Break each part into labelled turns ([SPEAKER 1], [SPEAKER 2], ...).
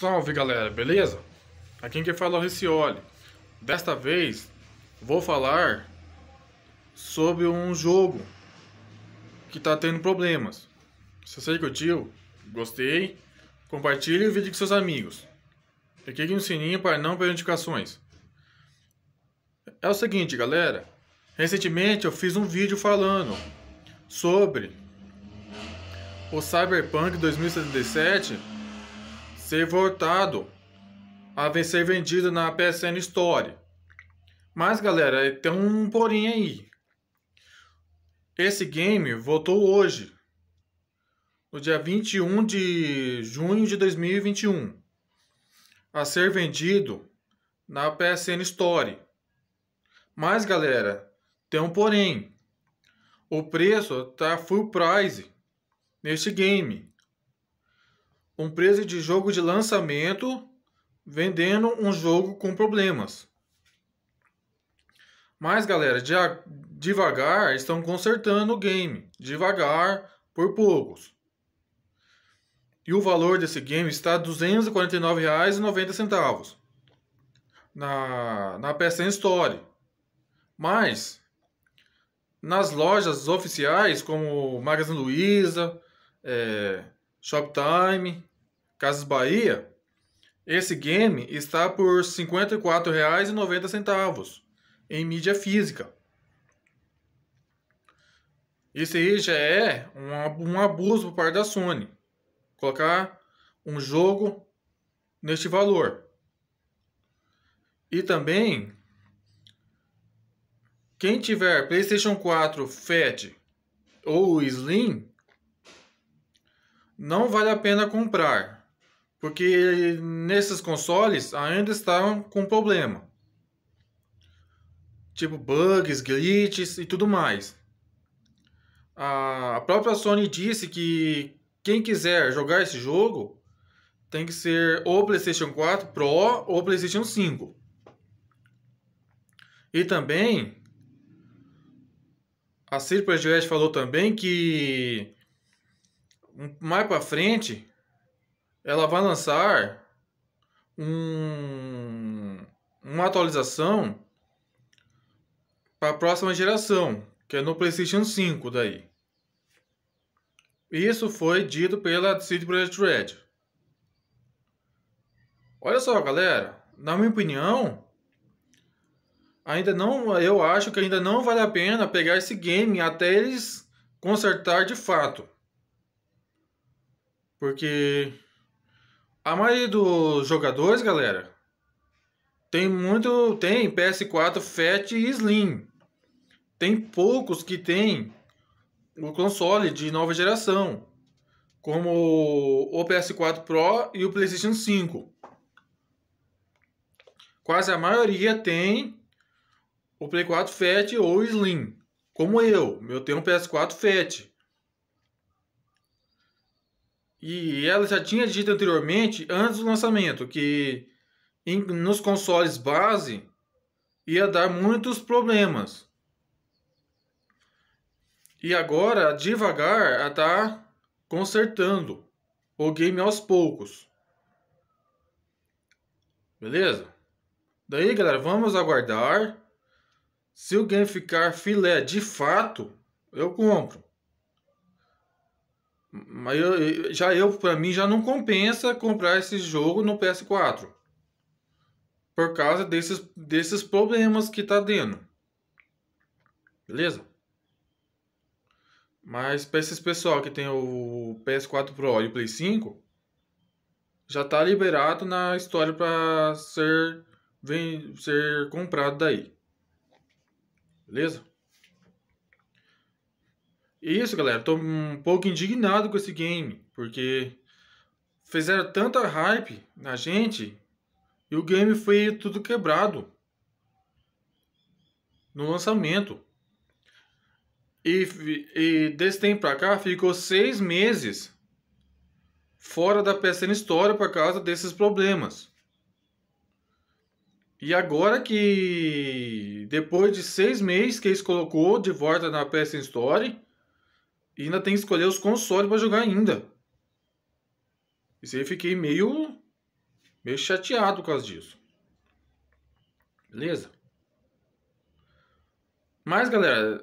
[SPEAKER 1] Salve galera, beleza? Aqui quem fala é o Riccioli. Desta vez vou falar sobre um jogo que está tendo problemas. Se você curtiu, gostei, compartilhe o vídeo com seus amigos. E clique no sininho para não perder notificações. É o seguinte galera, recentemente eu fiz um vídeo falando sobre o Cyberpunk 2077 ser voltado a ser vendido na PSN Store. Mas galera, tem um porém aí. Esse game voltou hoje, no dia 21 de junho de 2021, a ser vendido na PSN Store. Mas galera, tem um porém. O preço tá full price neste game empresa de jogo de lançamento vendendo um jogo com problemas. Mas galera, de, devagar estão consertando o game, devagar por poucos. E o valor desse game está R$ 249,90 na, na PSN Store. Mas nas lojas oficiais como Magazine Luiza, é, Shoptime, Casas Bahia, esse game está por R$ 54,90 em mídia física. Isso aí já é um, um abuso por parte da Sony. Colocar um jogo neste valor. E também, quem tiver PlayStation 4 Fat ou Slim, não vale a pena comprar porque nesses consoles ainda estavam com problema. Tipo bugs, glitches e tudo mais. A própria Sony disse que quem quiser jogar esse jogo tem que ser ou PlayStation 4 Pro ou PlayStation 5. E também a City Project falou também que mais para frente ela vai lançar um, uma atualização para a próxima geração, que é no PlayStation 5 daí. Isso foi dito pela City Project Red. Olha só, galera, na minha opinião, ainda não, eu acho que ainda não vale a pena pegar esse game até eles consertar de fato. Porque a maioria dos jogadores, galera, tem muito. Tem PS4 Fat e Slim. Tem poucos que tem o console de nova geração, como o PS4 Pro e o PlayStation 5. Quase a maioria tem o Play 4 Fat ou Slim, como eu. Eu tenho um PS4 Fat. E ela já tinha dito anteriormente, antes do lançamento, que em, nos consoles base ia dar muitos problemas. E agora, devagar, ela está consertando o game aos poucos. Beleza? Daí, galera, vamos aguardar. Se o game ficar filé de fato, eu compro. Mas eu, já eu, para mim, já não compensa comprar esse jogo no PS4. Por causa desses, desses problemas que tá dando. Beleza? Mas para esses pessoal que tem o PS4 Pro e o Play 5, já tá liberado na história para ser, vem, ser comprado daí. Beleza? Isso, galera, tô um pouco indignado com esse game, porque fizeram tanta hype na gente e o game foi tudo quebrado no lançamento. E, e desse tempo pra cá ficou seis meses fora da PSN Store por causa desses problemas. E agora que depois de seis meses que eles colocou de volta na PSN Store, e ainda tem que escolher os consoles para jogar ainda. Isso aí eu fiquei meio, meio chateado por causa disso. Beleza? Mas galera,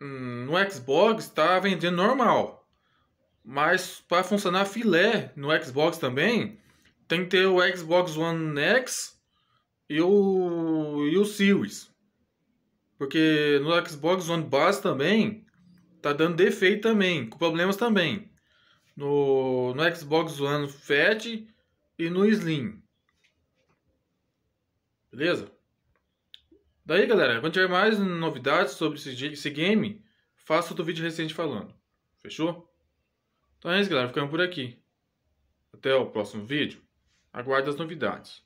[SPEAKER 1] hum, no Xbox está vendendo normal. Mas para funcionar filé no Xbox também, tem que ter o Xbox One X e o, e o Series. Porque no Xbox One Base também tá dando defeito também, com problemas também. No, no Xbox One Fat e no Slim. Beleza? Daí, galera, quando tiver mais novidades sobre esse game, faça outro vídeo recente falando. Fechou? Então é isso, galera. Ficamos por aqui. Até o próximo vídeo. Aguarde as novidades.